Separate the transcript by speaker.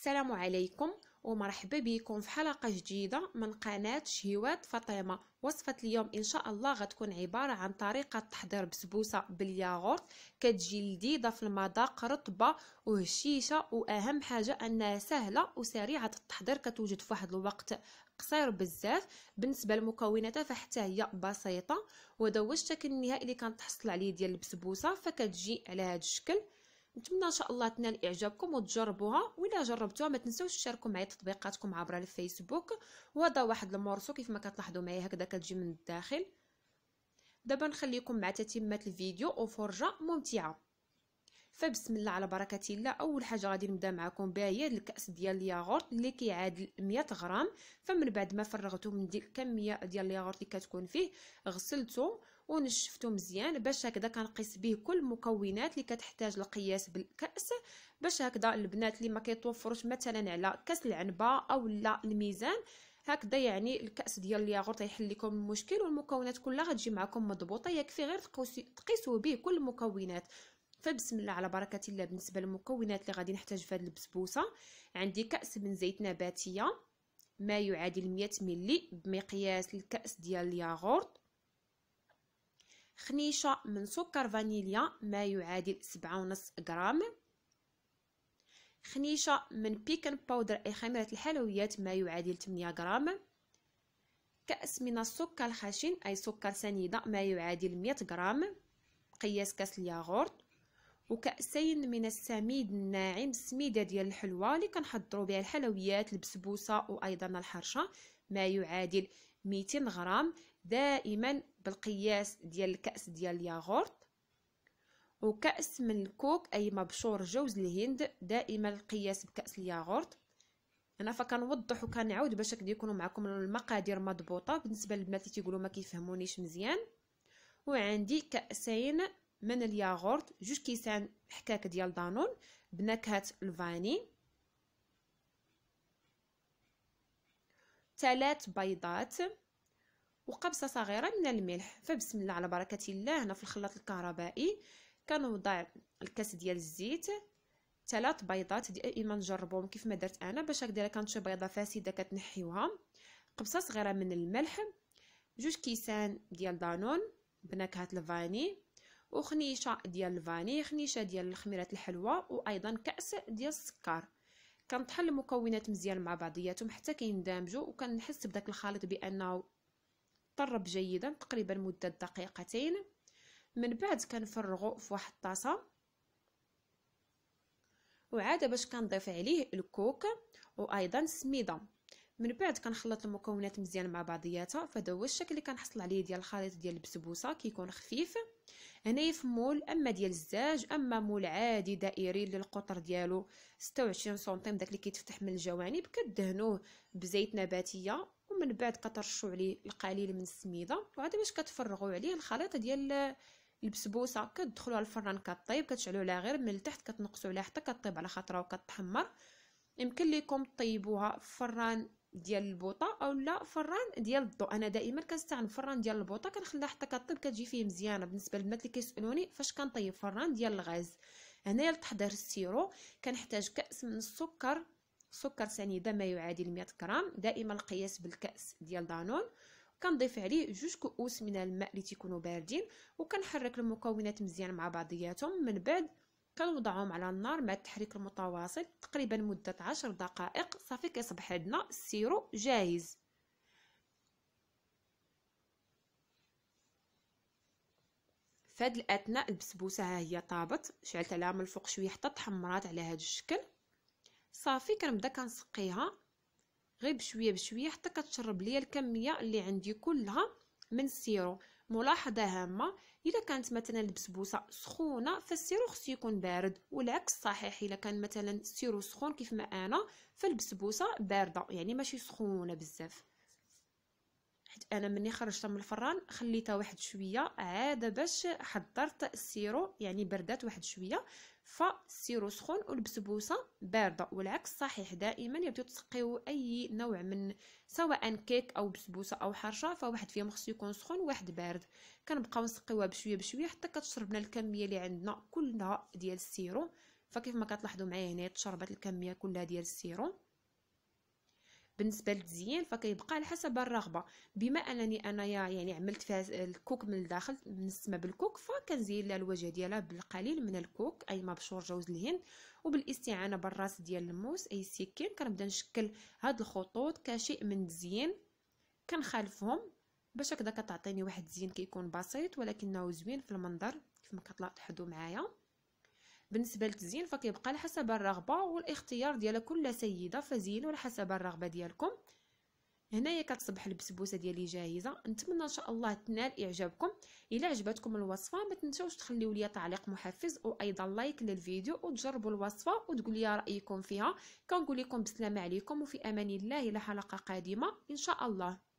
Speaker 1: السلام عليكم ومرحبا بكم في حلقة جديدة من قناة شهيوات فاطمة وصفة اليوم إن شاء الله غتكون عبارة عن طريقة تحضير بسبوسة بالياغورت كتجي لذيذة في المذاق رطبة وهشيشة وأهم حاجة أنها سهلة وسريعة التحضير كتوجد في واحد الوقت قصير بزاف بالنسبة لمكوناتها فحتى هي بسيطة ودوشتك هو النهائي اللي كنتحصل عليه ديال البسبوسة فكتجي على هذا الشكل نتمنى ان شاء الله تنال اعجابكم وتجربوها وإلا جربتوها ما تنسوش تشاركوا معايا تطبيقاتكم عبر الفيسبوك وهذا واحد المورسو كيف ما كتلاحظوا معايا هكذا كتجي من الداخل دابا نخليكم مع تتمه الفيديو وفرجه ممتعه فبسم الله على بركه الله اول حاجه غادي نبدا معكم بها هي الكاس ديال الياغورت اللي كيعادل 100 غرام فمن بعد ما فرغته من ديك الكميه ديال الياغورت اللي كتكون فيه غسلته ونشفتو مزيان باش هكذا كنقيس به كل المكونات اللي كتحتاج القياس بالكاس باش هكذا البنات اللي ما كيتوفروش مثلا على كاس العنبه او لا الميزان هكذا يعني الكاس ديال الياغورت يحل لكم المشكل والمكونات كلها غتجي معكم مضبوطه يكفي غير تقيسوا به كل المكونات فبسم الله على بركه الله بالنسبه للمكونات اللي غادي نحتاج في هذه البسبوسه عندي كاس من زيت نباتيه ما يعادل 100 ملي بمقياس الكاس ديال الياغورت خنيشة من سكر فانيليا ما يعادل سبعة ونص غرام خنيشة من بيكن باودر أي خميرة الحلويات ما يعادل 8 غرام كأس من السكر الخشن أي سكر سنيدة ما يعادل 100 غرام قياس كأس الياغورت وكأسين من السميد الناعم السميدة ديال الحلوة اللي كنحضروا بها الحلويات البسبوسة وأيضا الحرشة ما يعادل 200 غرام دائما بالقياس ديال الكأس ديال الياغورت وكأس من الكوك أي مبشور جوز الهند دائما القياس بكأس الياغورت انا فكنوضح وكنعاود باش هكذا يكونوا معكم المقادير مضبوطه بالنسبه للبنات اللي تيقولوا ما كيفهمونيش مزيان وعندي كاسين من الياغورت جوج كيسان حكاك ديال دانون بنكهه الفاني ثلاث بيضات وقبصه صغيره من الملح فبسم الله على بركه الله هنا في الخلاط الكهربائي كنوضع الكاس ديال الزيت ثلاث بيضات دائما إيه، نجربهم كيف ما درت انا باش هكذا كانت شي بيضه فاسده كتنحيوها قبصه صغيره من الملح جوج كيسان ديال دانون بنكهه الفاني وخنيشه ديال الفاني خنيشه ديال الخميره الحلوى وايضا كاس ديال السكر كنطحن المكونات مزيان مع بعضياتهم حتى كيندمجوا وكنحس بداك الخليط بانه طرب جيدا تقريبا مده دقيقتين من بعد كنفرغو في واحد الطاسه وعاده باش كنضيف عليه الكوك وايضا السميده من بعد كنخلط المكونات مزيان مع بعضياتها فهذا هو الشكل اللي كنحصل عليه ديال الخليط ديال البسبوسه كيكون خفيف هنايا في مول اما ديال الزاج اما مول عادي دائري اللي القطر ديالو 26 سنتيم داك اللي كيتفتح من الجوانب كدهنوه بزيت نباتيه من بعد كترشوا عليه القليل من السميده وعاد باش كتفرغوا عليه الخليط ديال البسبوسه على الفران كطيب كتشعلوا عليها غير من التحت كتنقصوا عليها حتى كطيب على خاطرها وكتحمر يمكن لكم طيبوها في فران ديال البوطه اولا فران ديال الضو انا دائما كنستعمل فران ديال البوطه كنخليها حتى كطيب كتجي فيه مزيانه بالنسبه للبنات اللي كيسالوني فاش كنطيب فران ديال الغاز هنايا لتحضير السيرو كنحتاج كاس من السكر سكر سنيده ما يعادل 100 غرام دائما القياس بالكاس ديال دانون كنضيف عليه جوج كؤوس من الماء اللي تيكونوا باردين وكنحرك المكونات مزيان مع بعضياتهم من بعد كنوضعهم على النار مع التحريك المتواصل تقريبا مده 10 دقائق صافي كيصبح عندنا السيرو جاهز فهاد الاثناء البسبوسه ها هي طابت شعلت عليها من الفوق شويه حتى تحمرات على هذا الشكل صافي كنبدا كنسقيها غير بشويه بشويه حتى كتشرب ليا الكميه اللي عندي كلها من السيرو ملاحظه هامه الا كانت مثلا البسبوسه سخونه فالسيرو خصو يكون بارد والعكس صحيح الا كان مثلا السيرو سخون كيف ما انا فالبسبوسه بارده يعني ماشي سخونه بزاف حيت انا مني خرجتها من الفران خليتها واحد شويه عاده باش حضرت السيرو يعني بردات واحد شويه فالسيرو سخون والبسبوسه بارده والعكس صحيح دائما يبداو تسقيو اي نوع من سواء كيك او بسبوسه او حرشه فواحد فيهم خصو يكون سخون وواحد بارد كنبقاو نسقيوها بشويه بشويه حتى كتشربنا الكميه اللي عندنا كلها ديال السيرو فكيف ما كتلاحظوا معايا هنا تشربت الكميه كلها ديال السيرو بالنسبه للتزيين فكيبقى على حسب الرغبه بما انني انايا يعني عملت فيها الكوك من الداخل منسمه بالكوك فكنزين لها الوجه ديالها بالقليل من الكوك اي مبشور جوز الهند وبالاستعانه بالراس ديال الموس اي سكين كنبدا نشكل هاد الخطوط كشيء من التزيين كنخالفهم باش هكذا كتعطيني واحد الزين كيكون بسيط ولكنه زوين في المنظر كيفما كتلاحظوا معايا بالنسبه للتزيين فكيبقى على حسب الرغبه والاختيار ديال كل سيده فزينوا على حسب الرغبه ديالكم هنايا كتصبح البسبوسه ديالي جاهزه نتمنى ان شاء الله تنال اعجابكم الى عجبتكم الوصفه ما تنساوش تخليو لي تعليق محفز وايضا لايك للفيديو وتجربوا الوصفه وتقول لي رايكم فيها كنقول لكم بسلامه عليكم وفي امان الله الى حلقه قادمه ان شاء الله